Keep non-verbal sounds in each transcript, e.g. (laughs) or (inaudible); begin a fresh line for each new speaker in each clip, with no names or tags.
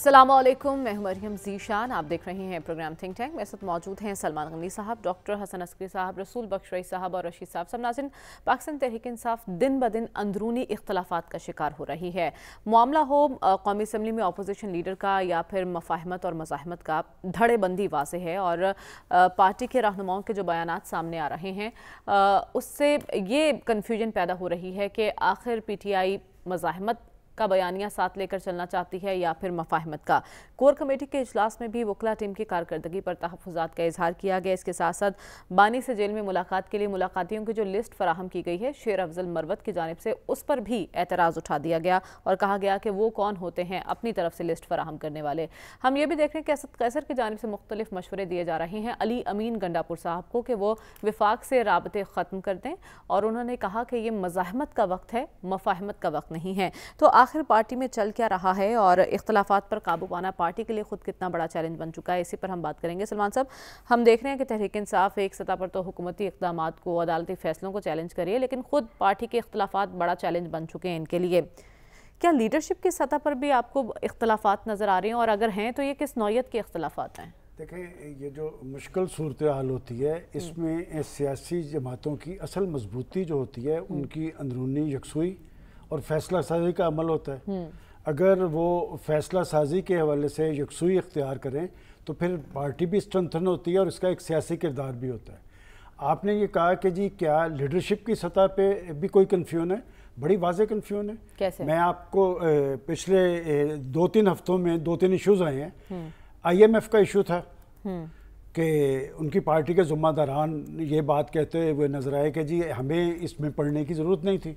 असलम मैं मरियम जीशान आप देख रहे हैं प्रोग्राम थिंक टैंक मेरे साथ मौजूद हैं सलमान गनी साहब डॉक्टर हसन अस्करी साहब रसूल बख्शरई साहब और रशीद साहब सब नाजिन पाकिस्तान तहरीक इंसाफ दिन ब दिन अंदरूनी इख्तलाफात का शिकार हो रही है मामला हो कौमी असम्बली में अपोजिशन लीडर का या फिर मफाहमत और मज़ाहमत का धड़ेबंदी वाज है और पार्टी के रहनुमाओं के जो बयान सामने आ रहे हैं उससे ये कन्फ्यूजन पैदा हो रही है कि आखिर पी टी आई मज़ामत का बयानिया साथ लेकर चलना चाहती है या फिर मफाहमत का कोर कमेटी के अजलास में भी वकला टीम की कारकर्दगी पर तहफात का इजहार किया गया इसके साथ साथ बानी से जेल में मुलाकात के लिए मुलाकातियों की जो लिस्ट फराहम की गई है शेर अफजल मरवत की जानब से उस पर भी एतराज़ उठा दिया गया और कहा गया कि वो कौन होते हैं अपनी तरफ से लिस्ट फराहम करने वाले हम ये भी देख रहे हैं कि असद कैसर की जानब से मुख्तलिफ मशवरे दिए जा रहे हैं अली अमीन गंडापुर साहब को कि वो विफाक से रबते ख़त्म कर दें और उन्होंने कहा कि ये मज़ामत का वक्त है मफाहमत का वक्त नहीं है तो आखिर आखिर पार्टी में चल क्या रहा है और इख्तलाफात पर काबू पाना पार्टी के लिए खुद कितना बड़ा चैलेंज बन चुका है इसी पर हम बात करेंगे सलमान साहब हम देख रहे हैं कि तहरीक इंसाफ एक सतह पर तो हुकूमती इकदाम को अदालती फैसलों को चैलेंज करिए लेकिन खुद पार्टी के इख्तलाफात बड़ा चैलेंज बन चुके हैं इनके लिए क्या लीडरशिप की सतह पर भी आपको इख्तलाफात नज़र आ रहे हैं और अगर हैं तो ये किस नौीयत के अख्तलाफा हैं
देखें ये जो मुश्किल सूरत हाल होती है इसमें सियासी जमातों की असल मजबूती जो होती है हम्म। उनकी अंदरूनी यकसुई और फैसला साजी का अमल होता है हम्म। अगर वो फैसला साजी के हवाले से यकसुई इख्तियार करें तो फिर पार्टी भी स्ट्रेंथन होती है और इसका एक सियासी किरदार भी होता है आपने ये कहा कि जी क्या लीडरशिप की सतह पे भी कोई कन्फ्यूजन है बड़ी वाजे कन्फ्यूजन है कैसे? मैं आपको पिछले दो तीन हफ्तों में दो तीन इश्यूज आए हैं आईएमएफ हम्म। का इशू था हम्म। कि उनकी पार्टी के जुम्मेदारान ये बात कहते हुए नजर आए कि जी हमें इसमें पढ़ने की ज़रूरत नहीं थी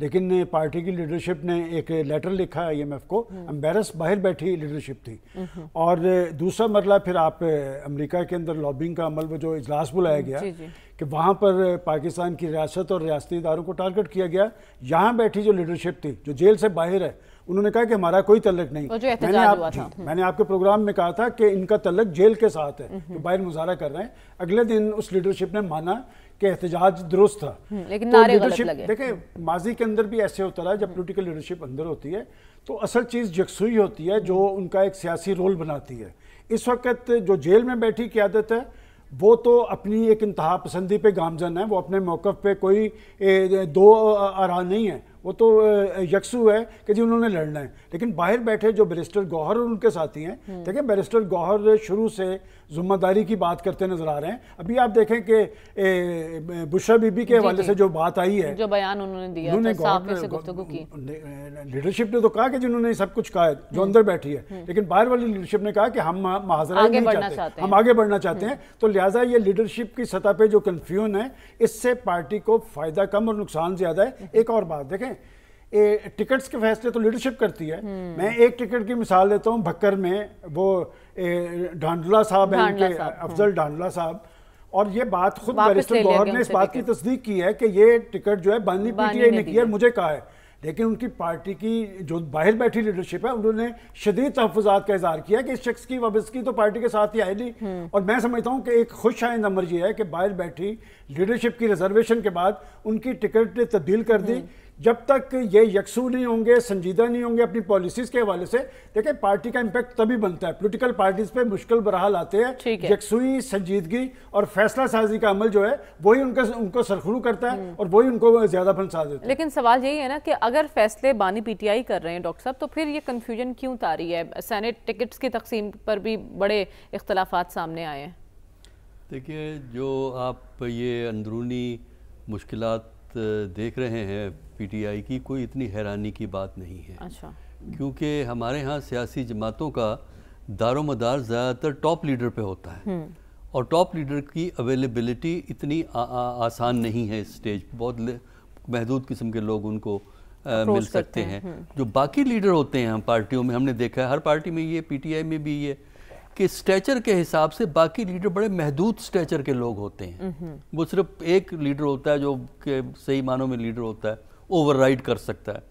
लेकिन पार्टी की लीडरशिप ने एक लेटर लिखा आई को एम्बेरस बाहर बैठी लीडरशिप थी और दूसरा मरला फिर आप अमेरिका के अंदर लॉबिंग का अमल में जो इजलास बुलाया गया जी जी। कि वहाँ पर पाकिस्तान की रियासत और रियाती इदारों को टारगेट किया गया यहाँ बैठी जो लीडरशिप थी जो जेल से बाहर है उन्होंने कहा कि हमारा कोई तलक नहीं जो मैंने आप हुआ था। मैंने आपके प्रोग्राम में कहा था कि इनका तलक जेल के साथ है जो बाहर मुजाहरा कर रहे हैं अगले दिन उस लीडरशिप ने माना कि एहतजाज दुरुस्त था
हम्म, लेकिन तो लीडरशिप देखें
माजी के अंदर भी ऐसे होता रहा जब पोलिटिकल लीडरशिप अंदर होती है तो असल चीज़ यकसुई होती है जो उनका एक सियासी रोल बनाती है इस वक्त जो जेल में बैठी क्यादत है वो तो अपनी एक इंतहा पसंदी पे गामजन है वो अपने मौक़ पे कोई दो आरा नहीं है वो तो यकसू है कि जी उन्होंने लड़ना है लेकिन बाहर बैठे जो बैरिस्टर गौहर और उनके साथी हैं देखिए हम्म। बैरिस्टर गौहर शुरू से जुम्मेदारी की बात करते नजर आ रहे हैं अभी आप देखें कि बुशरा बीबी के हवाले से जो बात आई है जो
बयान उन्होंने दिया उन्होंने
लीडरशिप ने तो कहा कि जिन्होंने सब कुछ कहा है जो हम्म। अंदर बैठी है हम्म। लेकिन बाहर वाली लीडरशिप ने कहा कि हम महाजरा नहीं चाहते हम आगे बढ़ना चाहते हैं तो लिहाजा ये लीडरशिप की सतह पर जो कन्फ्यूजन है इससे पार्टी को फायदा कम और नुकसान ज्यादा है एक और बात देखें ए, टिकट्स के फैसले तो लीडरशिप करती है हम्म। मैं एक टिकट की मिसाल देता हूँ भक्कर में वो ढांडला साहब हैं के अफजल हम्म। ढांडला साहब और ये बात खुद बैरिस्टर गौहर ने इस बात की तस्दीक की है कि ये टिकट जो है बानी पीटीआई ने किया और मुझे कहा है लेकिन उनकी पार्टी की जो बाहर बैठी लीडरशिप है उन्होंने शदीद तहफात का इजहार किया कि इस शख्स की वाबस्की तो पार्टी के साथ ही आएगी हम्म। और मैं समझता हूँ कि एक खुश आइंद अमर यह है कि बाहर बैठी लीडरशिप की रिजर्वेशन के बाद उनकी टिकट तब्दील कर दी जब तक ये यकसू नहीं होंगे संजीदा नहीं होंगे अपनी पॉलिसीज के हवाले से देखिए पार्टी का इम्पैक्ट तभी बनता है पोलिटिकल पार्टीज पे मुश्किल बरहाल आते हैं है। यकसुई संजीदगी और फैसला साजी का अमल जो है वही उनका उनको सरखरू करता है हम्म। और वही उनको ज्यादा फंसा देता है
लेकिन सवाल यही है ना कि अगर फैसले बानी पीटीआई कर रहे हैं डॉक्टर साहब तो फिर ये कन्फ्यूजन क्यों तारी है सैनेट टिकट्स की तकसीम पर भी बड़े इख्तलाफा सामने आए हैं
देखिए जो आप ये अंदरूनी मुश्किल देख रहे हैं पीटीआई की कोई इतनी हैरानी की बात नहीं है अच्छा क्योंकि हमारे यहाँ सियासी जमातों का दारोमदार ज़्यादातर टॉप लीडर पे होता है हम्म। और टॉप लीडर की अवेलेबिलिटी इतनी आ, आ, आसान नहीं है स्टेज बहुत महदूद किस्म के लोग उनको आ, मिल सकते हैं, हैं। हम्म। जो बाकी लीडर होते हैं हम पार्टियों में हमने देखा है हर पार्टी में ये पीटीआई में भी ये कि स्टेचर के हिसाब से बाकी लीडर बड़े महदूद स्टेचर के लोग होते हैं हम्म। वो सिर्फ एक लीडर होता है जो के सही मानों में लीडर होता है ओवरराइड कर सकता है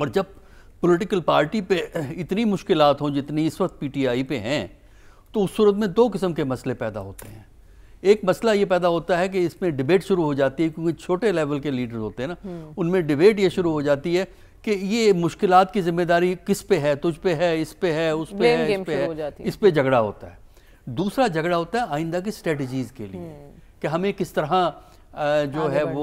और जब पॉलिटिकल पार्टी पे इतनी मुश्किल हों जितनी इस वक्त पीटीआई पे हैं तो उस सूरत में दो किस्म के मसले पैदा होते हैं एक मसला ये पैदा होता है कि इसमें डिबेट शुरू हो जाती है क्योंकि छोटे लेवल के लीडर होते हैं ना हम्म। उनमें डिबेट ये शुरू हो जाती है कि ये मुश्किल की जिम्मेदारी किस पे है तुझ पे है इस पे है उस पे है इस पे है इस पे झगड़ा होता है दूसरा झगड़ा होता है आइंदा की स्ट्रेटजीज के लिए हम्म। कि हमें किस तरह जो है वो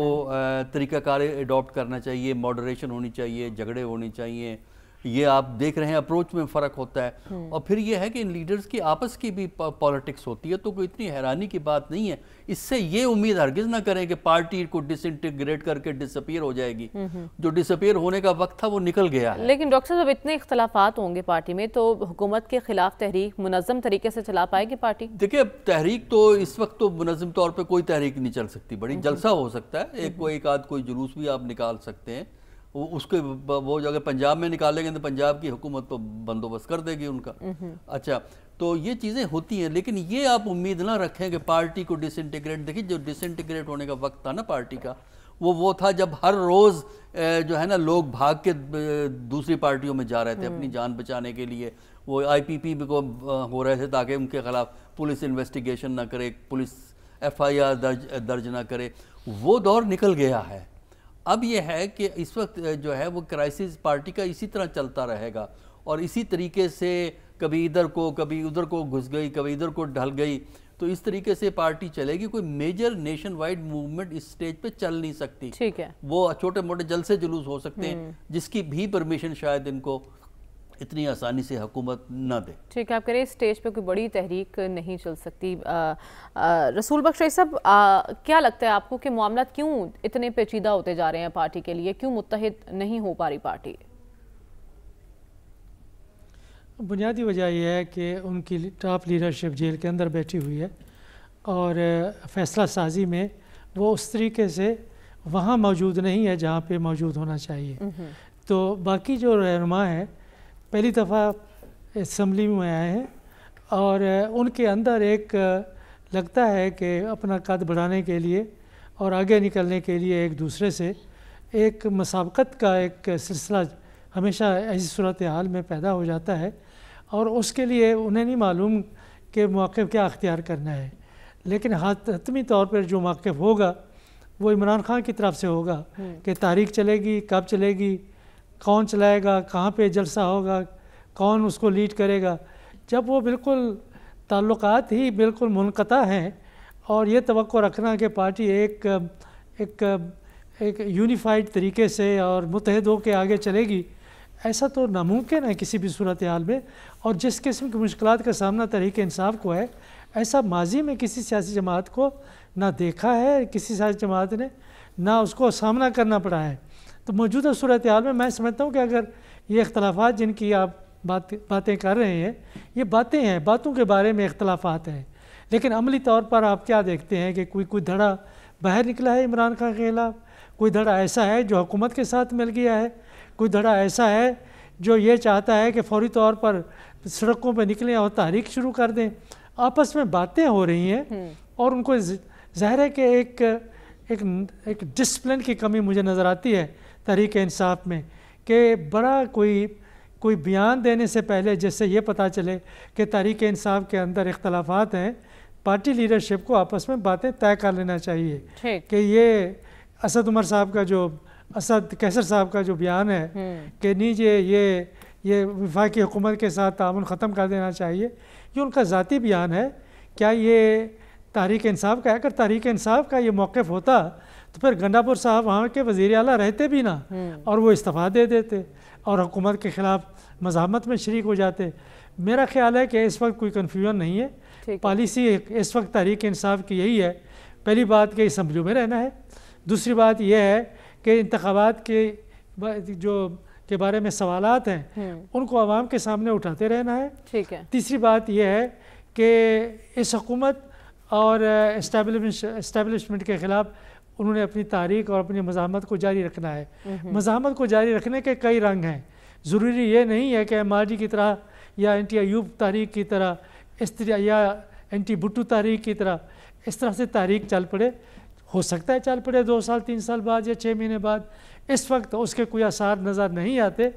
तरीकाकार अडॉप्ट करना चाहिए मॉडरेशन होनी चाहिए झगड़े होने चाहिए ये आप देख रहे हैं अप्रोच में फ़र्क होता है हम्म। और फिर ये है कि इन लीडर्स की आपस की भी पॉलिटिक्स होती है तो कोई इतनी हैरानी की बात नहीं है इससे ये उम्मीद हरगिज़ ना करें कि पार्टी को डिसइंटीग्रेट करके डिसअपियर हो जाएगी हम्म, हम्म। जो डिसअपियर होने का वक्त था वो निकल गया है
लेकिन डॉक्टर साहब इतने इख्तलाफात होंगे पार्टी में तो हुकूमत के खिलाफ तहरीक मुनज़म तरीके से चला पाएगी पार्टी
देखिए तहरीक तो इस वक्त तो मुनज़म तौर पर कोई तहरीक नहीं चल सकती बड़ी जलसा हो सकता है एक कोई एक आध कोई जुलूस भी आप निकाल सकते हैं उसके वो अगर पंजाब में निकालेंगे तो पंजाब की हुकूमत तो बंदोबस्त कर देगी उनका अच्छा तो ये चीज़ें होती हैं लेकिन ये आप उम्मीद ना रखें कि पार्टी को डिसइंटीग्रेट देखिए जो डिसइंटीग्रेट होने का वक्त था ना पार्टी का वो वो था जब हर रोज़ जो है ना लोग भाग के दूसरी पार्टियों में जा रहे थे अपनी हम्म। जान बचाने के लिए वो आईपीपी को हो रहे थे ताकि उनके खिलाफ पुलिस इन्वेस्टिगेशन ना करे पुलिस एफआईआर दर्ज दर्ज ना करे वो दौर निकल गया है अब यह है कि इस वक्त जो है वो क्राइसिस पार्टी का इसी तरह चलता रहेगा और इसी तरीके से कभी इधर को कभी उधर को घुस गई कभी इधर को ढल गई तो इस तरीके से पार्टी चलेगी कोई मेजर नेशन वाइड मूवमेंट इस स्टेज पे चल नहीं सकती ठीक है वो छोटे मोटे जलसे जुलूस हो सकते हैं हम्म। जिसकी भी परमिशन शायद इनको इतनी आसानी से हुकूमत ना दे
ठीक है आप कह रहे हैं स्टेज पे कोई बड़ी तहरीक नहीं चल सकती आ, आ, रसूल बख्श साहब क्या लगता है आपको कि मामला क्यों इतने पेचीदा होते जा रहे हैं पार्टी के लिए क्यों मुतहद नहीं हो पा रही पार्टी
बुनियादी वजह यह है कि उनकी टॉप लीडरशिप जेल के अंदर बैठी हुई है और फैसला साजी में वो उस तरीके से वहाँ मौजूद नहीं है जहाँ पर मौजूद होना चाहिए हम्म, हम्म। तो बाकी जो रहनुमा है पहली दफ़ा इसम्बली में आए हैं और उनके अंदर एक लगता है कि अपना कद बढ़ाने के लिए और आगे निकलने के लिए एक दूसरे से एक मसाबकत का एक सिलसिला हमेशा ऐसी सूरत हाल में पैदा हो जाता है और उसके लिए उन्हें नहीं मालूम कि मौक़ क्या अख्तियार करना है लेकिन हतमी तौर पर जो मौक़ होगा वो इमरान खान की तरफ से होगा कि तारीख चलेगी कब चलेगी कौन चलाएगा कहाँ पे जलसा होगा कौन उसको लीड करेगा जब वो बिल्कुल ताल्लुक ही बिल्कुल मुनक़ा हैं और ये तो रखना कि पार्टी एक एक एक यूनिफाइड तरीके से और मुतहद होकर आगे चलेगी ऐसा तो नामुमकिन है किसी भी सूरत हाल में और जिस किस्म की मुश्किल का सामना तरीके इंसाफ को है ऐसा माजी में किसी सियासी जमात को ना देखा है किसी सियासी जमात ने ना उसको सामना करना पड़ा है तो मौजूदा सूरत हाल में मैं समझता हूँ कि अगर ये अख्तलाफा जिनकी आप बात बातें कर रहे हैं ये बातें हैं बातों के बारे में अख्तलाफात हैं लेकिन अमली तौर पर आप क्या देखते हैं कि कोई कोई धड़ा बाहर निकला है इमरान खान के खिलाफ कोई धड़ा ऐसा है जो हुकूमत के साथ मिल गया है कोई धड़ा ऐसा है जो ये चाहता है कि फौरी तौर पर सड़कों पर निकलें और तहरीक शुरू कर दें आपस में बातें हो रही हैं हम्म। और उनको जाहिर है कि एक एक एक की कमी मुझे नज़र आती है तहरीक इंसाफ में कि बड़ा कोई कोई बयान देने से पहले जिससे ये पता चले कि तहरीक इंसाफ के अंदर इख्तलाफात हैं पार्टी लीडरशिप को आपस में बातें तय कर लेना चाहिए कि ये असद उमर साहब का जो असद कैसर साहब का जो बयान है हम्म। कि नहीं ये ये ये विफाकी हुकूमत के साथ तान ख़त्म कर देना चाहिए ये उनका ज़ाती बयान है क्या ये तहरीक इंसाफ का है अगर तहरीक इंसाफ का ये मौक़ होता तो फिर गंडापुर साहब वहाँ के वज़ी अला रहते भी ना हम्म। और वो इस्तीफ़ा दे देते और हुकूमत के ख़िलाफ़ मजामत में शरीक हो जाते मेरा ख्याल है कि इस वक्त कोई कन्फ्यूजन नहीं है पॉलिसी इस वक्त तहरीक इंसाफ की यही है पहली बात कि इसम्बलियों में रहना है दूसरी बात यह है कि इंतबात के जो के बारे में सवाल हैं हम्म। उनको आवाम के सामने उठाते रहना है ठीक है तीसरी बात यह है कि इस हकूमत और इस्टेबलिशमेंट के ख़िलाफ़ उन्होंने अपनी तारीख और अपनी मजामत को जारी रखना है मजामत को जारी रखने के कई रंग हैं ज़रूरी ये नहीं है कि एम की तरह या एंटी अयूब तारीख की तरह इस तरह या एंटी भुट्टू तारीख की तरह इस तरह से तारीख चल पड़े हो सकता है चल पड़े दो साल तीन साल बाद या छः महीने बाद इस वक्त उसके कोई आसार नज़र नहीं आते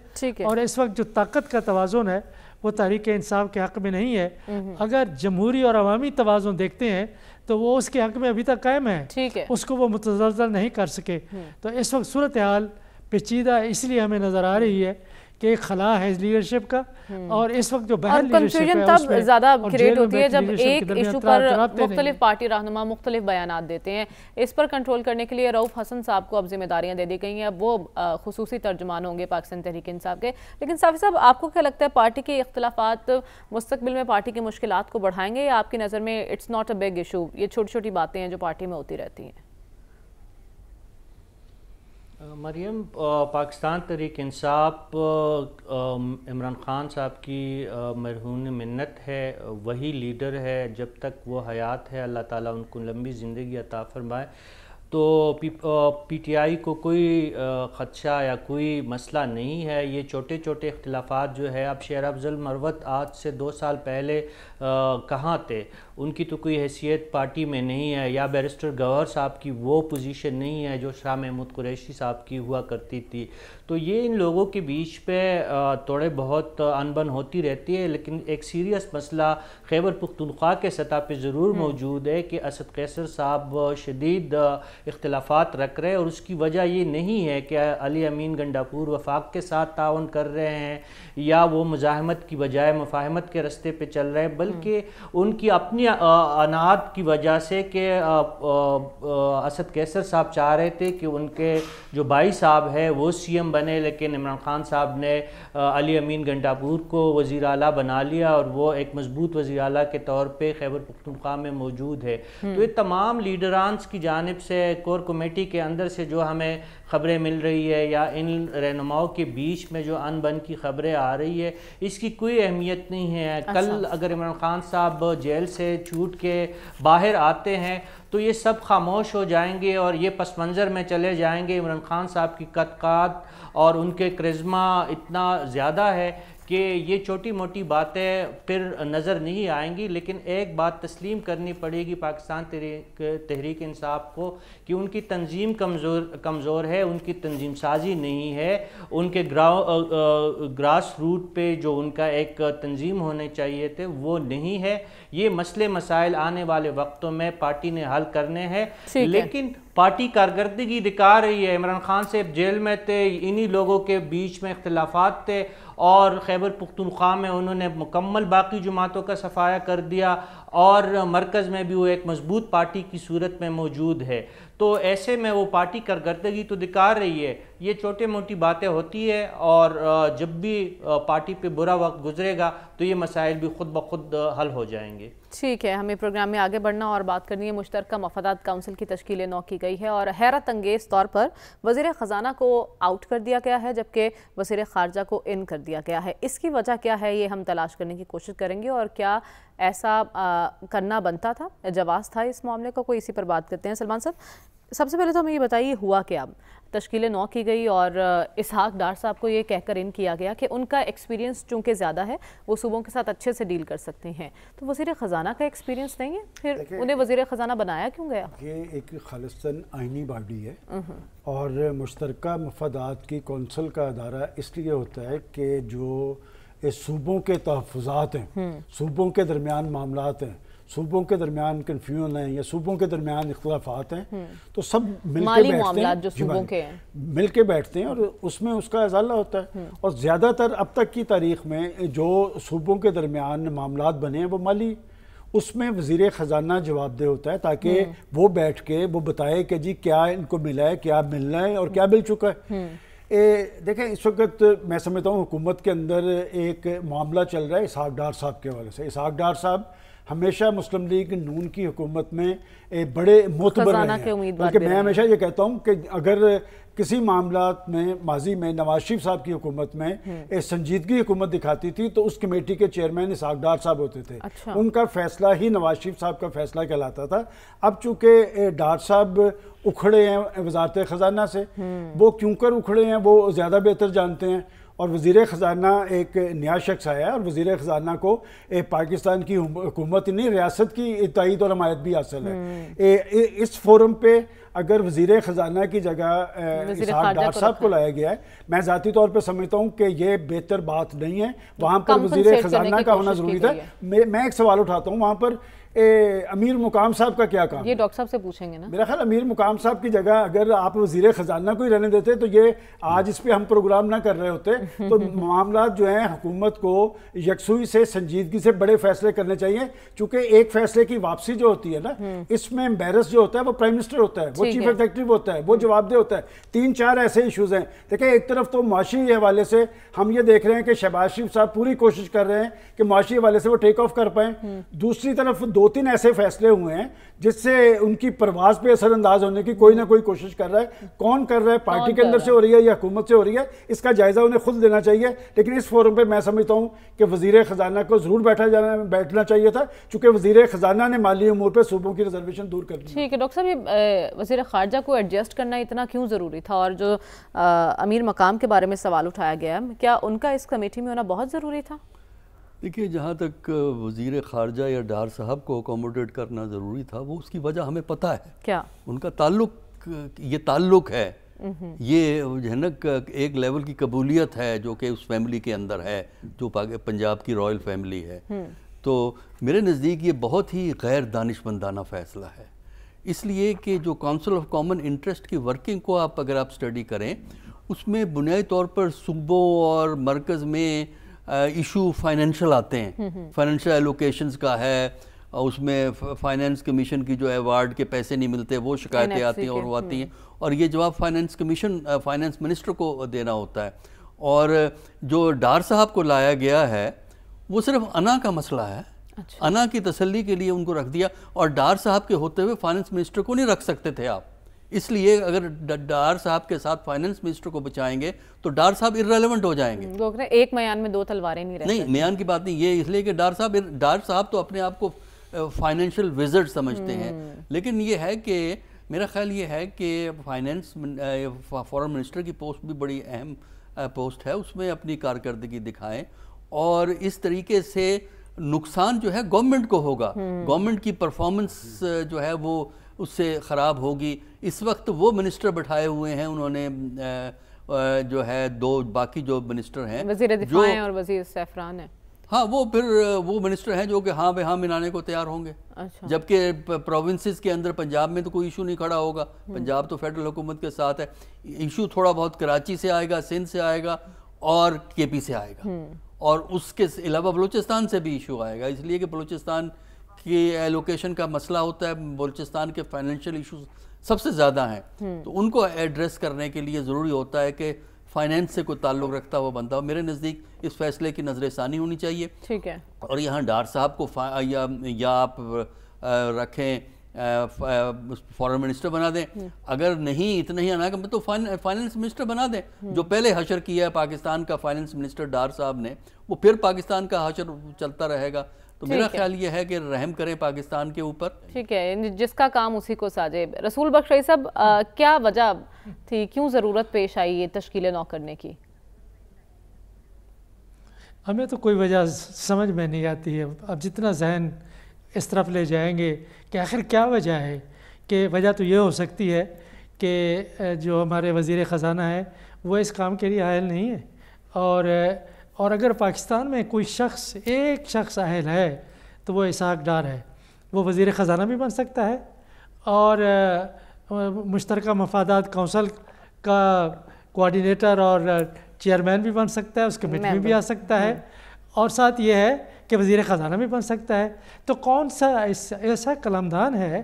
और इस वक्त जो ताकत का तोज़ुन है वो तहरीक इंसाफ के हक़ में नहीं है अगर जमहूरी और अवामी तोज़ुन देखते हैं तो वो उसके हक़ में अभी तक कायम है ठीक है उसको वो मुतजल नहीं कर सके हम्म। तो इस वक्त सूरत हाल पेचीदा इसलिए हमें नज़र आ रही है कि एक खला है लीडरशिप का हम्म। और इस वक्त जो बहुत कंफ्यूजन तब ज़्यादा क्रिएट होती है जब एक इशू पर मुख्तलिफ
पार्टी रहनुमा मुख्तलिफ बयान देते हैं इस पर कंट्रोल करने के लिए रऊफ़ हसन साहब को अब जिम्मेदारियाँ दे दी गई हैं अब वो खसूस तर्जमान होंगे पाकिस्तान तहरीक इंसाफ के लेकिन साफी साहब आपको क्या लगता है पार्टी के इख्तलाफात मुस्तबिल में पार्टी की मुश्किल को बढ़ाएंगे या आपकी नज़र में it's not a big issue ये छोटी छोटी बातें हैं जो पार्टी में होती रहती हैं
मरियम पाकिस्तान तरीक इंसाफ इमरान ख़ान साहब की मरहून मन्नत है वही लीडर है जब तक वो हयात है अल्लाह ताला उनको लंबी ज़िंदगी अता फरमाए तो पी, पी टी आई को कोई ख़दशा या कोई मसला नहीं है ये छोटे छोटे इख्तलाफात जो है अब शेर अफजल मरवत आज से दो साल पहले कहाँ थे उनकी तो कोई हैसियत पार्टी में नहीं है या बैरिस्टर गवर साहब की वो पोजीशन नहीं है जो शाह महमूद कुरैशी साहब की हुआ करती थी तो ये इन लोगों के बीच पे थोड़े बहुत अनबन होती रहती है लेकिन एक सीरियस मसला खैबर पुख्तनख्वा के सतह पे ज़रूर हम्म। मौजूद है कि असद कैसर साहब शदीद इख्तलाफात रख रहे हैं और उसकी वजह ये नहीं है कि अली अमीन गंडापुर वफाक के साथ ताउन कर रहे हैं या वो मुजाहमत की बजाय मफाहमत के रस्ते पर चल रहे हैं बल्कि हम्म। उनकी अपनी या अनाथ की वजह से कि असद कैसर साहब चाह रहे थे कि उनके जो भाई साहब है वो सीएम बने लेकिन इमरान खान साहब ने अली अमीन गंडापुर को वज़ी अला बना लिया और वो एक मजबूत वज़ी अला के तौर पर खैबर पख्तनख्वा में मौजूद है हम्म। तो ये तमाम लीडरानस की जानब से कोर कमेटी के अंदर से जो हमें ख़बरें मिल रही है या इन रहनुमाओं के बीच में जो अनबन की खबरें आ रही है इसकी कोई अहमियत नहीं है अच्छा। कल अगर इमरान खान साहब जेल से छूट के बाहर आते हैं तो ये सब खामोश हो जाएंगे और ये पस मंज़र में चले जाएंगे इमरान खान साहब की कदकात और उनके क्रिज्मा इतना ज़्यादा है कि ये छोटी मोटी बातें फिर नज़र नहीं आएंगी लेकिन एक बात तस्लीम करनी पड़ेगी पाकिस्तान तहरीक इंसाफ को कि उनकी तंजीम कमज़ोर कमज़ोर है उनकी तंजीम साजी नहीं है उनके ग्राउ ग्रास रूट पे जो उनका एक तंजीम होने चाहिए थे वो नहीं है ये मसले मसाइल आने वाले वक्तों में पार्टी ने हल करने हैं लेकिन पार्टी कारकर्दगी दिखा रही है इमरान खान से जेल में थे इन्हीं लोगों के बीच में इख्तलाफात थे और खैबर पुख्तनख्वा में उन्होंने मुकम्मल बाकी जमातों का सफाया कर दिया और मरकज़ में भी वो एक मजबूत पार्टी की सूरत में मौजूद है तो ऐसे में वो पार्टी कारकर्दगी तो दिखा रही है ये छोटी मोटी बातें होती है और जब भी पार्टी पे बुरा वक्त गुजरेगा तो ये मसाइल भी खुद ब खुद हल हो जाएंगे
ठीक है हमें प्रोग्राम में आगे बढ़ना और बात करनी है मुश्तर मफादात काउंसिल की तश्कील नौ की गई है और हैरत अंगेज़ तौर पर वजीर ख़जाना को आउट कर दिया गया है जबकि वजीर ख़ारजा को इन कर दिया गया है इसकी वजह क्या है ये हम तलाश करने की कोशिश करेंगे और क्या ऐसा आ, करना बनता था जवाब था इस मामले का को, कोई इसी पर बात करते हैं सलमान साहब सबसे पहले तो हमें ये बताइए हुआ क्या तश्कीलें नौ की गई और इसहाक डार साहब को ये कहकर इन किया गया कि उनका एक्सपीरियंस चूँकि ज़्यादा है वो सूबों के साथ अच्छे से डील कर सकते हैं तो वजीर ख़जाना का एक्सपीरियंस नहीं है फिर उन्हें वजीर ख़जाना बनाया क्यों गया
ये एक खालिस्तन आइनी बाडी है और मुश्तरक मफादात की कौंसल का अदारा इसलिए होता है कि जो सूबों के तहफ़ात हैं सूबों के दरमियान मामला हैं सूबों के दरमियान कन्फ्यूजन है या सूबों के दरमियान इख्लाफात हैं हम्म। तो सब के बैठते हैं जो सूबों के मिल के बैठते हैं और उसमें उसका अजाला होता है हम्म। और ज़्यादातर अब तक की तारीख में जो सूबों के दरमियान मामला बने हैं वो माली उसमें वजीर ख़जाना जवाबदेह होता है ताकि हम्म। वो बैठ के वो बताए कि जी क्या इनको मिला है क्या मिलना है और क्या मिल चुका है ए, देखें इस वक्त मैं समझता हूँ हुकूमत के अंदर एक मामला चल रहा है इसहाक डार साहब के हवाले से इसहाक डार साहब हमेशा मुस्लिम लीग नून की हुकूमत में एक बड़े मोतबर बल्कि मैं हमेशा ये कहता हूँ कि अगर किसी मामला में माजी में नवाज शरीफ साहब की हुकूमत में हम्म। एक संजीदगी हुकूमत दिखाती थी तो उस कमेटी के चेयरमैन इसहाकडार साहब होते थे अच्छा। उनका फैसला ही नवाज शरीफ साहब का फैसला कहलाता था अब चूंकि डार साहब उखड़े हैं वजारत ख़जाना से हम्म। वो क्यों कर उखड़े हैं वो ज़्यादा बेहतर जानते हैं और वज़ी ख़जाना एक नया शख्स आया है और वज़ी ख़जाना को पाकिस्तान की हुकूमत नहीं रियासत की तइद और हमायत भी हासिल है हम्म। ए, ए, इस फोरम पे अगर वजीर ख़जाना की जगह डार साहब को लाया गया है मैं ज़ाती तौर पर समझता हूँ कि यह बेहतर बात नहीं है वहाँ पर वजीर ख़जाना का होना ज़रूरी था मैं एक सवाल उठाता हूँ वहाँ पर ए, अमीर मुकाम साहब का क्या काम ये
डॉक्टर साहब से पूछेंगे ना मेरा ख्याल
अमीर मुकाम साहब की जगह अगर आप वजीर खजाना को ही रहने देते तो ये आज इस पर हम प्रोग्राम ना कर रहे होते तो (laughs) मामला जो हैं हुकूमत को यकसुई से संजीदगी से बड़े फैसले करने चाहिए चूँकि एक फैसले की वापसी जो होती है ना हम्म। इसमें एम्बेरस जो होता है वो प्राइम मिनिस्टर होता है वो चीफ एग्जेक्टिव होता है वो हम्म। जवाबदेह होता है तीन चार ऐसे इशूज़ हैं देखिए एक तरफ तो माशी हवाले से हम ये देख रहे हैं कि शहबाज शरीफ साहब पूरी कोशिश कर रहे हैं कि माशी हवाले से वो टेक ऑफ कर पाएँ हम्म। दूसरी तरफ दो तीन ऐसे फैसले हुए हैं जिससे उनकी प्रवास पे असरअंदाज होने की कोई ना कोई कोशिश कर रहा है कौन कर रहा है पार्टी के अंदर से हो रही है या हुकूमत से हो रही है इसका जायज़ा उन्हें खुद लेना चाहिए लेकिन इस फोरम पे मैं समझता हूँ कि वजीर ख़जाना को ज़रूर बैठा जाना बैठना चाहिए था चूँकि वजीर ख़जाना ने माली अमूर पर सूबों की रिजर्वेशन दूर कर दी
ठीक है डॉक्टर साहब वजी वजीर खारजा को एडजस्ट करना इतना क्यों ज़रूरी था और जो अमीर मकाम के बारे में सवाल उठाया गया क्या उनका इस कमेटी में होना बहुत ज़रूरी था
देखिए जहाँ तक वजीर खारजा या डार साहब को अकोमोडेट करना ज़रूरी था वो उसकी वजह हमें पता है क्या उनका ताल्लुक ये ताल्लुक है ये है ना एक लेवल की कबूलियत है जो कि उस फैमिली के अंदर है जो पंजाब की रॉयल फैमिली है हम्म। तो मेरे नज़दीक ये बहुत ही गैर दानिशमंदाना फ़ैसला है इसलिए कि जो काउंसिल ऑफ कॉमन इंटरेस्ट की वर्किंग को आप अगर आप स्टडी करें उसमें बुनियादी तौर पर सूबों और मरकज़ में इशू फाइनेंशियल आते हैं फाइनेंशियल हम्म, एलोकेशंस हम्म। का है उसमें फाइनेंस कमीशन की जो अवार्ड के पैसे नहीं मिलते वो शिकायतें आती हैं और वो आती हम्म। हैं और ये जवाब फाइनेंस कमीशन फाइनेंस मिनिस्टर को देना होता है और जो डार साहब को लाया गया है वो सिर्फ अना का मसला है अच्छा। अना की तसल्ली के लिए उनको रख दिया और डार साहब के होते हुए फाइनेंस मिनिस्टर को नहीं रख सकते थे आप इसलिए अगर डार साहब के साथ फाइनेंस मिनिस्टर को बचाएंगे तो डार साहब इरेलीवेंट हो जाएंगे
हम्म, एक मयान में दो तलवारें नहीं रहती नहीं
मयान की बात नहीं ये इसलिए कि डार साहब डार साहब तो अपने आप को फाइनेंशियल विजट समझते हैं हम्म। लेकिन ये है कि मेरा ख्याल ये है कि फाइनेंस फॉरन मिनिस्टर की पोस्ट भी बड़ी अहम पोस्ट है उसमें अपनी कारकर्दगी दिखाएं और इस तरीके से नुकसान जो है गवर्नमेंट को होगा हम्म। गवर्नमेंट की परफॉर्मेंस जो है वो उससे ख़राब होगी इस वक्त वो मिनिस्टर बैठाए हुए हैं उन्होंने जो है दो बाकी जो मिनिस्टर हैं जो और
वजीर सैफरान हैं
हाँ वो फिर वो मिनिस्टर हैं जो कि हाँ भाई हाँ मिलाने को तैयार होंगे अच्छा। जबकि प्रोविंसेस के अंदर पंजाब में तो कोई इशू नहीं खड़ा होगा हम्म। पंजाब तो फेडरल हुकूमत के साथ है इशू थोड़ा बहुत कराची से आएगा सिंध से आएगा और केपी से आएगा हम्म। और उसके अलावा बलूचिस्तान से भी इशू आएगा इसलिए कि बलूचिस्तान कि एलोकेशन का मसला होता है बलूचिस्तान के फाइनेंशियल इशूज सबसे ज़्यादा हैं हम्म। तो उनको एड्रेस करने के लिए ज़रूरी होता है कि फाइनेंस से कोई ताल्लुक रखता हुआ बंदा मेरे नज़दीक इस फैसले की नज़रसानी होनी चाहिए ठीक है और यहाँ डार साहब को या, या आप रखें फॉरेन मिनिस्टर बना दें हम्म। अगर नहीं इतना ही आना तो फाइनेंस मिनिस्टर बना दें हम्म। जो पहले हशर किया है पाकिस्तान का फाइनेंस मिनिस्टर डार साहब ने वो फिर पाकिस्तान का हशर चलता रहेगा तो मेरा ख्याल ये है कि रहम करें पाकिस्तान के ऊपर
ठीक है जिसका काम उसी को साजे रसूल बख्श साहब क्या वजह थी क्यों ज़रूरत पेश आई ये तश्कील नौ करने की
हमें तो कोई वजह समझ में नहीं आती है अब जितना जहन इस तरफ ले जाएंगे कि आखिर क्या वजह है कि वजह तो ये हो सकती है कि जो हमारे वजीर ख़जाना है वो इस काम के लिए आयल नहीं है और और अगर पाकिस्तान में कोई शख्स एक शख्स अहल है तो वो इसहाक डार है वो वज़ी ख़जाना भी बन सकता है और मुश्तर मफादात कौंसल का कोऑर्डिनेटर और चेयरमैन भी बन सकता है उस कमेटी में भी आ सकता है हम्म। और साथ ये है कि वज़ी ख़जाना भी बन सकता है तो कौन सा ऐसा कलमदान है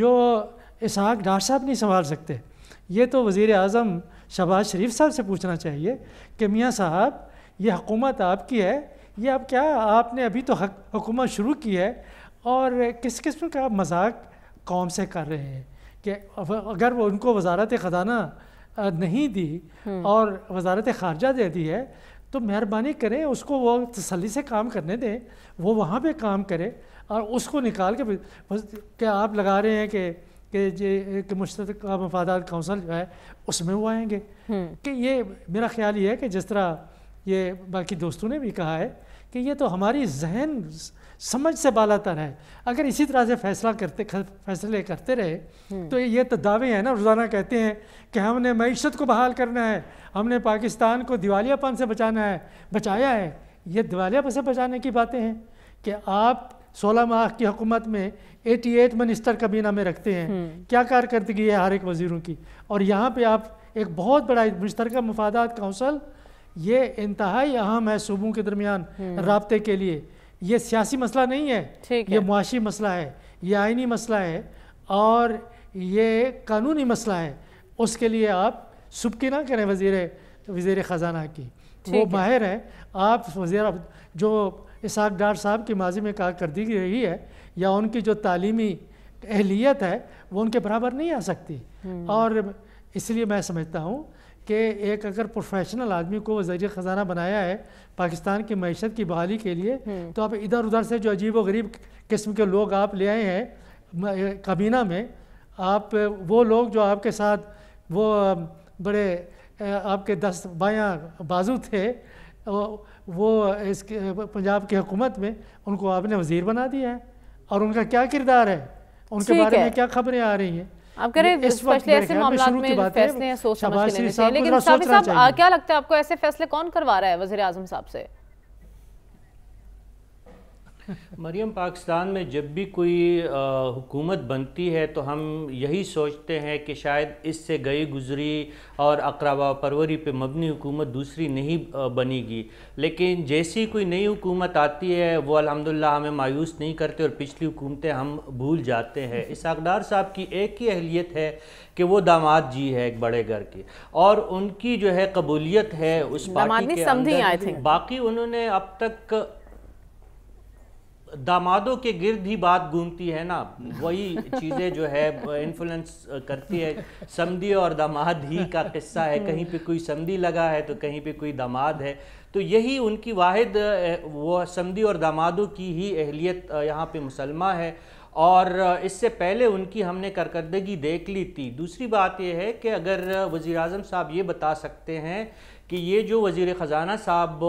जो इसहाक डार साहब नहीं संभाल सकते ये तो वज़ी अजम शहबाज शरीफ साहब से पूछना चाहिए कि मियाँ साहब ये हकूमत आपकी है ये आप क्या आपने अभी तो हकूमत शुरू की है और किस किस्म का मजाक कौम से कर रहे हैं कि अगर वो उनको वजारत ख़जाना नहीं दी हम्म। और वजारत खारजा दे दी है तो मेहरबानी करें उसको वो तसली से काम करने दें वो वहाँ पे काम करें और उसको निकाल के क्या आप लगा रहे हैं कि कि जे कि मुश्तर मफादात काउंसिल जो है उसमें वो आएंगे हम्म। कि ये मेरा ख्याल ये है कि जिस तरह ये बाकी दोस्तों ने भी कहा है कि ये तो हमारी जहन समझ से बालातर है अगर इसी तरह से फैसला करते फैसले करते रहे हम्म। तो ये तो दावे हैं ना रोज़ाना कहते हैं कि हमने मीशत को बहाल करना है हमने पाकिस्तान को दिवालियापन से बचाना है बचाया है ये दिवालियापन से बचाने की बातें हैं कि आप 16 माह की हुकूमत में 88 मिनिस्टर कबीना में रखते हैं हम्म। क्या कारकर्दगी है हर एक वजीरों की और यहाँ पर आप एक बहुत बड़ा मुश्तरक मफादात काउंसिल ये इंतहाई अहम है सूबों के दरमियान हम्म। रबते के लिए ये सियासी मसला नहीं है ये मुआशी मसला है ये आइनी मसला है और ये कानूनी मसला है उसके लिए आप सुबकी ना करें वजीर वजीर ख़जाना की वो माहिर है आप वजीर जो इसहाक डार साहब की माजी में कहा कर दी रही है या उनकी जो तालीमी अहलियत है वो उनके बराबर नहीं आ सकती हम्म। और इसलिए मैं समझता हूँ कि एक अगर प्रोफेशनल आदमी को जरिए ख़जाना बनाया है पाकिस्तान की मीशत की बहाली के लिए हम्म। तो आप इधर उधर से जो अजीब व गरीब किस्म के लोग आप ले आए हैं काबीना में आप वो लोग जो आपके साथ वो बड़े आपके दस बाया बाजू थे वो इसके पंजाब की हुकूमत में उनको आपने वज़ीर बना दिया है और उनका क्या किरदार है उनके बारे में क्या खबरें आ रही हैं
आप कह रहे हैं ऐसे मामला में फैसले हैं सोच समझ के लेने चाहिए लेकिन साहब क्या लगता है आपको ऐसे फैसले कौन करवा रहा है वजीर आजम साहब से
मरियम पाकिस्तान में जब भी कोई हुकूमत बनती है तो हम यही सोचते हैं कि शायद इससे गई गुजरी और अकराबा परवरी पे मबनी हुकूमत दूसरी नहीं बनेगी लेकिन जैसी कोई नई हुकूमत आती है वो अल्हम्दुलिल्लाह हमें मायूस नहीं करते और पिछली हुकूमतें हम भूल जाते हैं इस अकदार साहब की एक ही अहलियत है कि वो दामाद जी है एक बड़े घर की और उनकी जो है कबूलियत है उस पार्टी के अंदर बाकी उन्होंने अब तक दामादों के गिर्द ही बात घूमती है ना वही चीज़ें जो है इन्फ्लुएंस करती है समधी और दामाद ही का किस्सा है कहीं पे कोई समी लगा है तो कहीं पे कोई दामाद है तो यही उनकी वाहिद वो समधी और दामादों की ही अहलियत यहाँ पे मुसलमा है और इससे पहले उनकी हमने कारकर्दगी देख ली थी दूसरी बात यह है कि अगर वज़ी अजम साहब ये बता सकते हैं कि ये जो वज़ी ख़ज़ाना साहब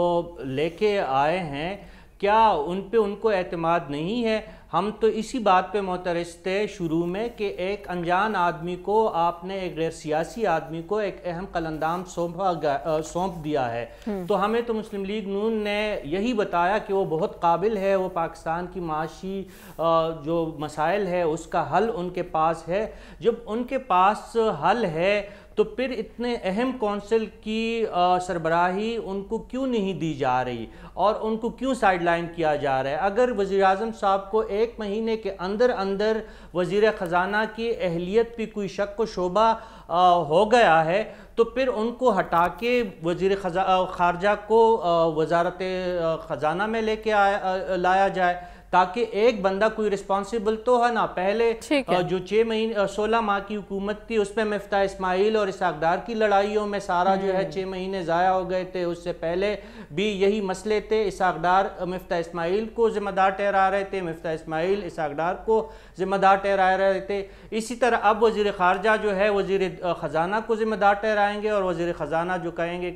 लेके आए हैं क्या उन पे उनको अतमाद नहीं है हम तो इसी बात पे मोतरज थे शुरू में कि एक अनजान आदमी को आपने एक गैर सियासी आदमी को एक अहम कलंदाम सौंपा सौंप दिया है हम्म। तो हमें तो मुस्लिम लीग नून ने यही बताया कि वो बहुत काबिल है वो पाकिस्तान की माशी जो मसाइल है उसका हल उनके पास है जब उनके पास हल है तो फिर इतने अहम कौंसिल की सरबराही उनको क्यों नहीं दी जा रही और उनको क्यों साइडलाइन किया जा रहा है अगर वज़ी अजम साहब को एक महीने के अंदर अंदर वज़ी ख़जाना की अहलियत पर कोई शक व शोबा हो गया है तो फिर उनको हटा के वजीर खारजा को वजारत ख़जाना में लेके आया लाया जाए ताकि एक बंदा कोई रिस्पॉन्सिबल तो है ना पहले जो छह महीने सोलह माह की हुकूमत थी उसमें मफ्ता इसमाइल और इसकदार की लड़ाइयों में सारा जो है हम्म। छह महीने ज़ाया हो गए थे उससे पहले भी यही मसले थे अकदार मफ्ता इसमाइल को ज़िम्मेदार ठहरा रहे थे मफ्ता इसमाइल इसकदार को ज़िम्मेदार ठहरा रहे थे इसी तरह अब वजीर खारजा जो है वजीर ख़जाना को ज़िम्मेदार ठहराएंगे और वजीर ख़जाना जो कहेंगे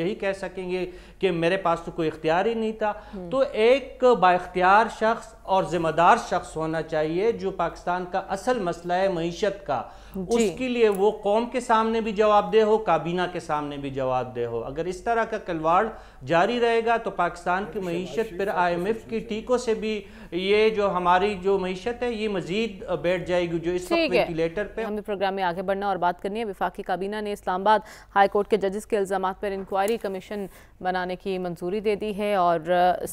यही कह सकेंगे कि मेरे पास तो कोई इख्तियार ही नहीं था हम्म। तो एक बाख्तियार शाह शख्स और ज़िम्मेदार शख्स होना चाहिए जो पाकिस्तान का असल मसला है मीशत का उसके लिए वो कौम के सामने भी जवाब दे हो काबीना के सामने भी जवाब दे हो अगर इस तरह का कलवाड़ जारी रहेगा तो पाकिस्तान की मीशत फिर आई एम एफ की टीकों से भी ये जो हमारी जो मीशत है ये मजीद बैठ जाएगी जो इस वेंटिलेटर पे हमें
प्रोग्राम में आगे बढ़ना और बात करनी है विफाकी काबीना ने इस्लामाबाद हाई कोर्ट के जजेस के इल्ज़ाम पर इंक्वायरी कमीशन बनाने की मंजूरी दे दी है और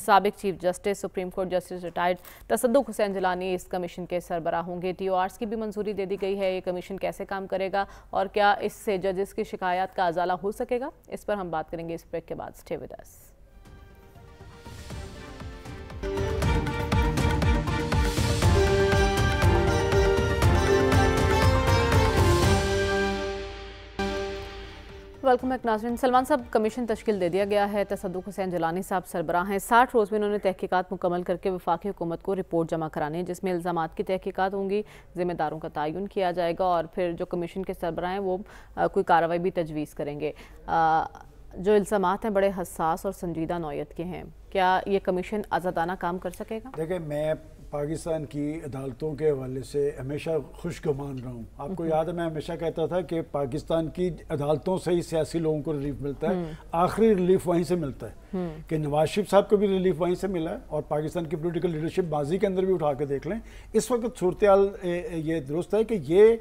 सबक chief justice supreme court justice retired Tassaduq Hussain Jillani इस कमीशन के सरबरा होंगे टी ओ आर्स की भी मंजूरी दे दी गई है ये कमीशन कमीशन कैसे काम करेगा और क्या इससे जजेस की शिकायत का अजाला हो सकेगा इस पर हम बात करेंगे इस ब्रेक के बाद stay with us welcome back नाजरीन सलमान साहब कमीशन तश्ल दे दिया गया है तसदुक हुसैन जलानी साहब सरबरा हैं साठ रोज़ में उन्होंने तहकीकत मुकम्मल करके वफाकी हुकूमत को रिपोर्ट जमा करानी है जिसमें इल्ज़ाम की तहकीकत होंगी जिम्मेदारों का तयन किया जाएगा और फिर जो कमीशन के सरबरा हैं वो आ, कोई कार्रवाई भी तजवीज़ करेंगे आ, जो इल्ज़ाम हैं बड़े हसास और संजीदा नौीयत के हैं क्या ये कमीशन आज़ादाना काम कर सकेगा
देखिए मैं पाकिस्तान की अदालतों के हवाले से हमेशा खुशगमान रहा हूँ आपको हम्म। याद है मैं हमेशा कहता था कि पाकिस्तान की अदालतों से ही सियासी लोगों को रिलीफ मिलता है हम्म। आखिरी रिलीफ वहीं से मिलता है हम्म। कि नवाज शरीफ साहब को भी रिलीफ वहीं से मिला है और पाकिस्तान की पोलिटिकल लीडरशिप बाजी के अंदर भी उठा के देख लें इस वक्त सूरत ये दुरुस्त है कि ये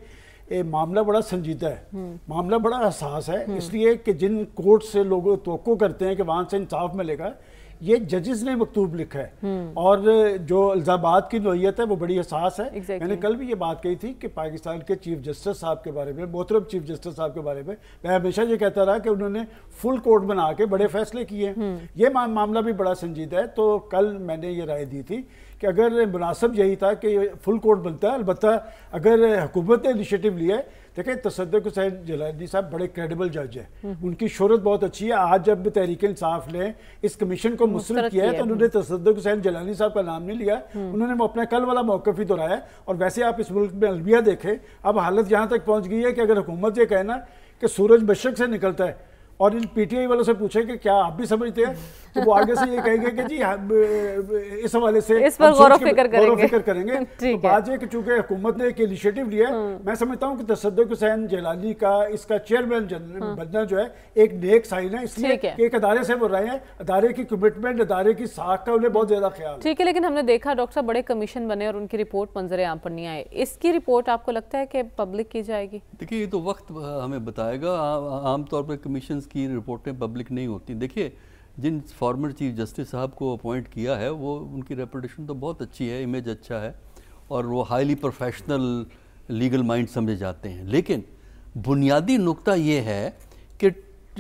ये मामला बड़ा संजीदा है मामला बड़ा हसास है इसलिए कि जिन कोर्ट से लोग तो करते हैं कि वहाँ से इंसाफ मिलेगा ये जजेस ने मकतूब लिखा है हम्म। और जो अल्जाबाद की नोयत है वो बड़ी एहसास है exactly. मैंने कल भी ये बात कही थी कि पाकिस्तान के चीफ जस्टिस साहब के बारे में मोहतरम चीफ जस्टिस साहब के बारे में मैं हमेशा ये कहता रहा कि उन्होंने फुल कोर्ट बना के बड़े फैसले किए हम्म। ये मा, मामला भी बड़ा संजीदा है तो कल मैंने ये राय दी थी कि अगर मुनासब यही था कि फुल कोर्ट बनता है अलबत् अगर हुकूमत ने इनिशिएटिव लिया है देखें तसद हुसैन जलानी साहब बड़े क्रेडिबल जज हैं उनकी शहरत बहुत अच्छी है आज जब तहरीक इंसाफ ने इस कमीशन को मुस्रद किया है तो उन्होंने तसद हुसैन जलानी साहब का नाम नहीं लिया हम्म। उन्होंने अपना कल वाला मौक़ ही दोहराया और वैसे आप इस मुल्क में अलबिया देखें अब हालत यहाँ तक पहुँच गई है कि अगर हुकूमत ये कहना कि सूरज मशक से निकलता है और इन आई वालों से पूछे कि क्या आप भी समझते हैं तो वो आगे से ये कहेंगे कि जी इस हवाले से इस पर गौर फिक्र करेंगे, फिकर (laughs) करेंगे। तो बात ये कि चूंकि हुकूमत ने एक इनिशिएटिव लिया हाँ। मैं समझता हूँ कि तसद हुसैन जलाली का इसका चेयरमैन जनरल हाँ। बनना जो है एक नेक साइन है इसलिए एक अदारे से बोल रहे हैं अदारे की कमिटमेंट अदारे की साख का उन्हें बहुत ज्यादा ख्याल
ठीक है लेकिन हमने देखा डॉक्टर साहब बड़े कमीशन बने और उनकी रिपोर्ट मंजर आम पर नहीं आए इसकी रिपोर्ट आपको लगता है कि पब्लिक की जाएगी
देखिए ये तो वक्त हमें बताएगा आमतौर पर कमीशन की रिपोर्टें पब्लिक नहीं होती देखिए जिन फॉर्मर चीफ जस्टिस साहब को अपॉइंट किया है वो उनकी रेपूटेशन तो बहुत अच्छी है इमेज अच्छा है और वो हाईली प्रोफेशनल लीगल माइंड समझे जाते हैं लेकिन बुनियादी नुकता ये है कि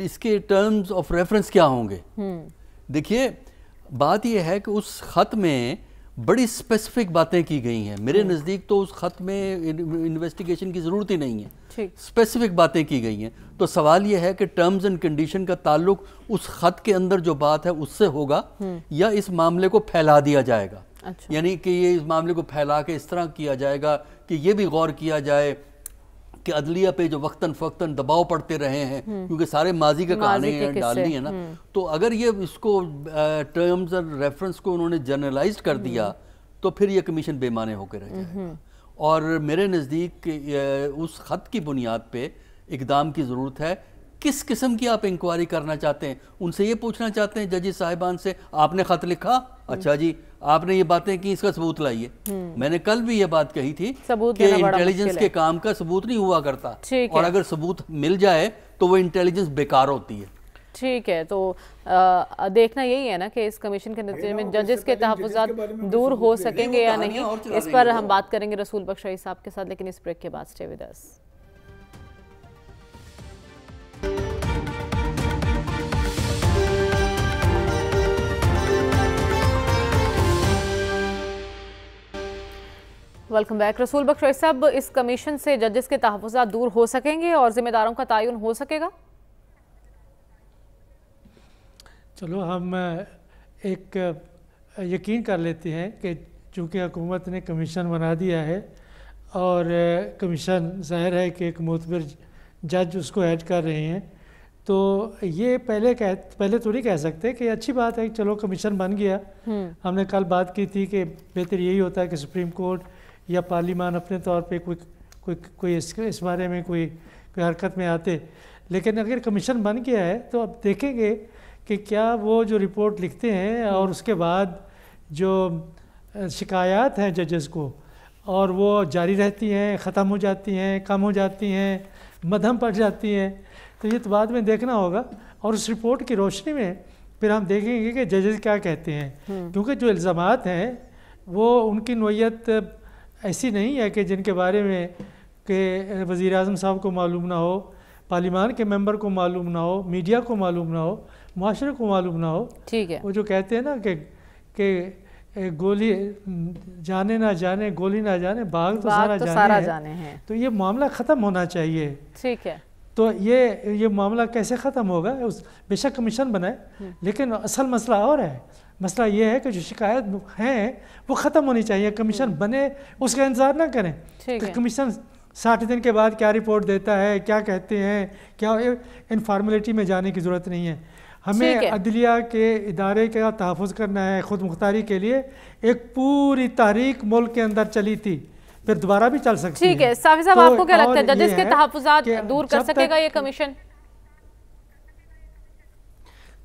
इसके टर्म्स ऑफ रेफरेंस क्या होंगे
हम्म।
देखिए बात यह है कि उस ख़त में बड़ी स्पेसिफिक बातें की गई हैं मेरे नज़दीक तो उस ख़त में इन्वेस्टिगेशन की ज़रूरत ही नहीं है स्पेसिफिक बातें की गई हैं तो सवाल यह है कि टर्म्स एंड कंडीशन का ताल्लुक उस ख़त के अंदर जो बात है उससे होगा हम्म। या इस मामले को फैला दिया जाएगा अच्छा। यानी कि ये इस मामले को फैला के इस तरह किया जाएगा कि ये भी गौर किया जाए कि अदलिया पे जो वक्तन फ़क्तन दबाव पड़ते रहे हैं हम्म। क्योंकि सारे माजी का कहानी डालनी है ना हम्म। तो अगर ये इसको टर्म्स और रेफरेंस को उन्होंने जर्नलाइज कर दिया हम्म। तो फिर ये कमीशन बेमाने होकर रह जाएगा और मेरे नज़दीक उस ख़त की बुनियाद पर इकदाम की ज़रूरत है किस किस्म की आप इंक्वायरी करना चाहते हैं उनसे ये पूछना चाहते हैं जजी साहिबान से आपने ख़त लिखा अच्छा जी आपने ये बातें की इसका सबूत लाइए हम्म। मैंने कल भी ये बात कही थी कि इंटेलिजेंस के काम का सबूत नहीं हुआ करता और अगर सबूत मिल जाए तो वो इंटेलिजेंस बेकार होती है
ठीक है तो आ, देखना यही है ना कि इस कमीशन के नतीजे में जजेस के तहफात दूर हो सकेंगे या नहीं इस पर हम बात करेंगे रसूल बख्शाई साहब के साथ लेकिन इस ब्रेक के बाद स्टे विद वेलकम बैक रसूल बख्श साहब इस कमीशन से जजेस के तहफात दूर हो सकेंगे और जिम्मेदारों का तयन हो सकेगा
चलो हम एक यकीन कर लेते हैं कि चूँकि हुकूमत ने कमीशन बना दिया है और कमीशन जाहिर है कि एक मोतबर जज उसको ऐड कर रहे हैं तो ये पहले कह पहले थोड़ी कह सकते कि अच्छी बात है चलो कमीशन बन गया हम्म। हमने कल बात की थी कि बेहतर यही होता है कि सुप्रीम कोर्ट या पार्लिमान अपने तौर पे कोई कोई कोई इस, इस बारे में कोई कोई हरकत में आते लेकिन अगर कमीशन बन गया है तो अब देखेंगे कि क्या वो जो रिपोर्ट लिखते हैं और उसके बाद जो शिकायत हैं जजेस को और वो जारी रहती हैं ख़त्म हो जाती हैं कम हो जाती हैं मधम पड़ जाती हैं तो ये तो बाद में देखना होगा और उस रिपोर्ट की रोशनी में फिर हम देखेंगे कि जजेस क्या कहते हैं हम्म। क्योंकि जो इल्ज़ाम हैं वो उनकी नोयत ऐसी नहीं है कि जिनके बारे में के वज़ी अजम साहब को मालूम ना हो पार्लिमान के मेंबर को मालूम ना हो मीडिया को मालूम ना हो माशरे को मालूम ना हो ठीक है वो जो कहते हैं ना कि के गोली जाने ना जाने गोली ना जाने बाग तो सारा, तो जाने, सारा है। जाने हैं तो ये मामला ख़त्म होना चाहिए ठीक है तो ये ये मामला कैसे ख़त्म होगा उस बेशक कमीशन बनाए हम्म। लेकिन असल मसला और है मसला ये है कि जो शिकायत हैं वो ख़त्म होनी चाहिए कमीशन हम्म। बने उसका इंतज़ार ना करें तो कमीशन साठ दिन के बाद क्या रिपोर्ट देता है क्या कहते हैं क्या इन फार्मेलिटी में जाने की ज़रूरत नहीं है हमें अदलिया के इदारे का तहफ़ करना है ख़ुद मुख्तारी के लिए एक पूरी तारीख मुल्क के अंदर चली थी फिर दोबारा भी चल सकती ठीक है
साहब तो आपको क्या लगता है जजेस के तहफात दूर कर सकेगा ये कमीशन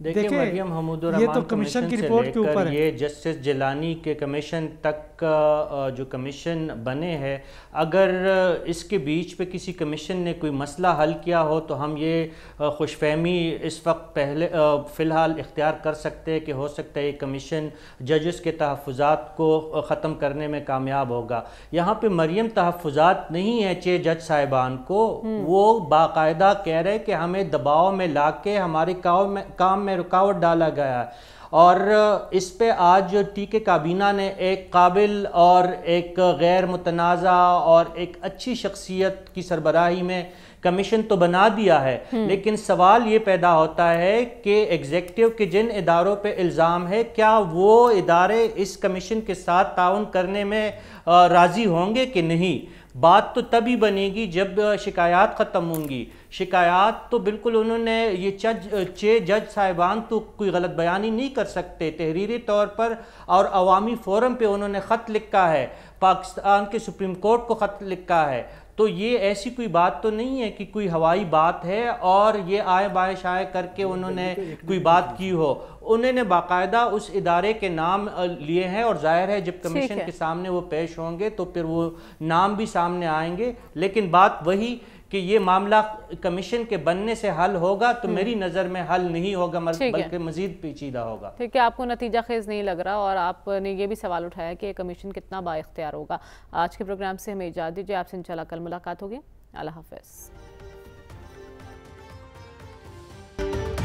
देखिए मरियम हमूदुर ये तो कमीशन की रिपोर्ट के ऊपर ये जस्टिस जिलानी के कमीशन तक जो कमीशन बने हैं अगर इसके बीच पे किसी कमीशन ने कोई मसला हल किया हो तो हम ये खुशफहमी इस वक्त पहले फ़िलहाल इख्तियार कर सकते हैं कि हो सकता है ये कमीशन जजस के तहफ़ात को ख़त्म करने में कामयाब होगा यहाँ पे मरियम तहफ़ात नहीं है चे जज साहिबान को हम्म। वो बाकायदा कह रहे हैं कि हमें दबाव में ला के हमारे काम में काम में रुकावट डाला गया है और इस पे आज टी के काबीना ने एक काबिल और एक गैर मुतनाज़ा और एक अच्छी शख्सियत की सरबराही में कमीशन तो बना दिया है हम्म। लेकिन सवाल ये पैदा होता है कि एग्जेक्टिव के जिन इदारों पर इल्ज़ाम है क्या वो इदारे इस कमीशन के साथ ताउन करने में राज़ी होंगे कि नहीं बात तो तभी बनेगी जब शिकायत ख़त्म होंगी शिकायत तो बिल्कुल उन्होंने ये जज चे जज साहिबान तो कोई गलत बयानी नहीं कर सकते तहरीरी तौर पर और अवामी फोरम पे उन्होंने ख़त लिखा है पाकिस्तान के सुप्रीम कोर्ट को ख़त लिखा है तो ये ऐसी कोई बात तो नहीं है कि कोई हवाई बात है और ये आए बाएँ शाये करके उन्होंने कोई बात की हो उन्होंने बाकायदा उस इदारे के नाम लिए हैं और जाहिर है जब कमीशन के सामने वो पेश होंगे तो फिर वो नाम भी सामने आएंगे लेकिन बात वही कि ये मामला कमीशन के बनने से हल होगा तो हम्म। मेरी नज़र में हल नहीं होगा बल्कि मजीद पेचीदा होगा
ठीक है आपको नतीजा खेज नहीं लग रहा और आपने ये भी सवाल उठाया कि कमीशन कितना बाख्तियार होगा आज के प्रोग्राम से हमें इजाज़त दीजिए आपसे इंशाल्लाह कल मुलाकात होगी अल्लाह हाफ